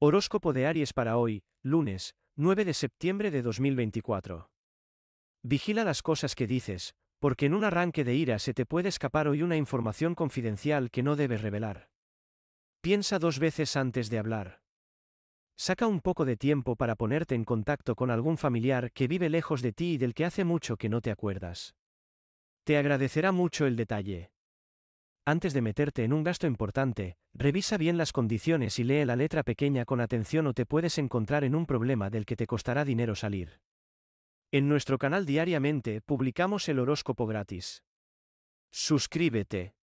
Horóscopo de Aries para hoy, lunes, 9 de septiembre de 2024. Vigila las cosas que dices, porque en un arranque de ira se te puede escapar hoy una información confidencial que no debes revelar. Piensa dos veces antes de hablar. Saca un poco de tiempo para ponerte en contacto con algún familiar que vive lejos de ti y del que hace mucho que no te acuerdas. Te agradecerá mucho el detalle. Antes de meterte en un gasto importante, revisa bien las condiciones y lee la letra pequeña con atención o te puedes encontrar en un problema del que te costará dinero salir. En nuestro canal diariamente publicamos el horóscopo gratis. Suscríbete.